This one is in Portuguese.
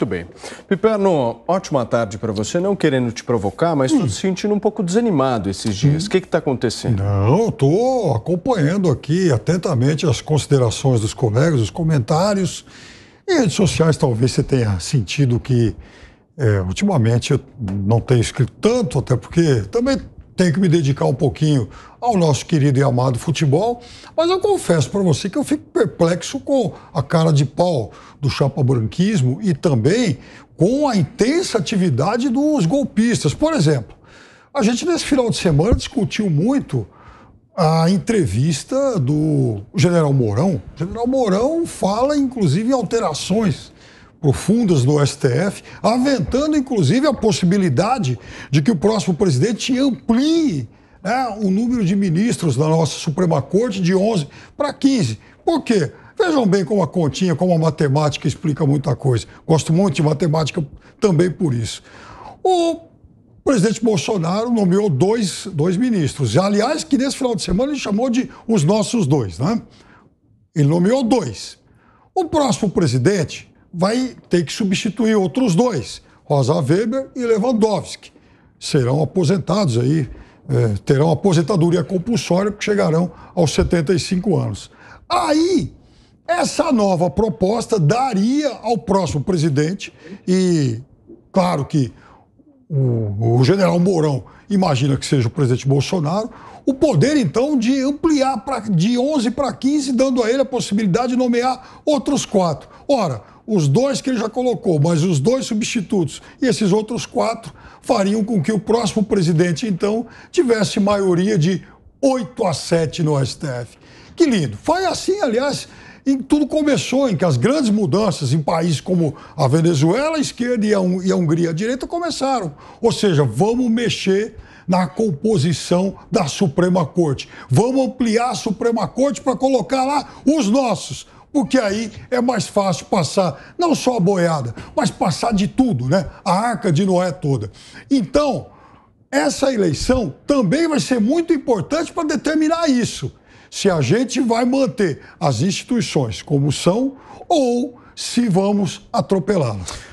Muito bem. Piperno, ótima tarde para você. Não querendo te provocar, mas estou hum. sentindo um pouco desanimado esses dias. Hum. O que está acontecendo? Não, estou acompanhando aqui atentamente as considerações dos colegas, os comentários. Em redes sociais, talvez você tenha sentido que é, ultimamente eu não tenho escrito tanto, até porque também tenho que me dedicar um pouquinho ao nosso querido e amado futebol, mas eu confesso para você que eu fico perplexo com a cara de pau do chapa branquismo e também com a intensa atividade dos golpistas. Por exemplo, a gente nesse final de semana discutiu muito a entrevista do general Mourão. O general Mourão fala, inclusive, em alterações profundas do STF, aventando inclusive a possibilidade de que o próximo presidente amplie né, o número de ministros da nossa Suprema Corte de 11 para 15. Por quê? Vejam bem como a continha, como a matemática explica muita coisa. Gosto muito de matemática também por isso. O presidente Bolsonaro nomeou dois, dois ministros. Aliás, que nesse final de semana ele chamou de os nossos dois, né? Ele nomeou dois. O próximo presidente vai ter que substituir outros dois, Rosa Weber e Lewandowski. Serão aposentados aí, é, terão aposentadoria compulsória, porque chegarão aos 75 anos. Aí, essa nova proposta daria ao próximo presidente, e claro que o, o general Mourão imagina que seja o presidente Bolsonaro, o poder, então, de ampliar pra, de 11 para 15, dando a ele a possibilidade de nomear outros quatro. Ora, os dois que ele já colocou, mas os dois substitutos e esses outros quatro fariam com que o próximo presidente, então, tivesse maioria de 8 a 7 no STF. Que lindo. Foi assim, aliás, em tudo começou, em que as grandes mudanças em países como a Venezuela, a esquerda e a, e a Hungria, a direita, começaram. Ou seja, vamos mexer na composição da Suprema Corte. Vamos ampliar a Suprema Corte para colocar lá os nossos porque aí é mais fácil passar não só a boiada, mas passar de tudo, né? A arca de Noé toda. Então, essa eleição também vai ser muito importante para determinar isso. Se a gente vai manter as instituições como são ou se vamos atropelá-las.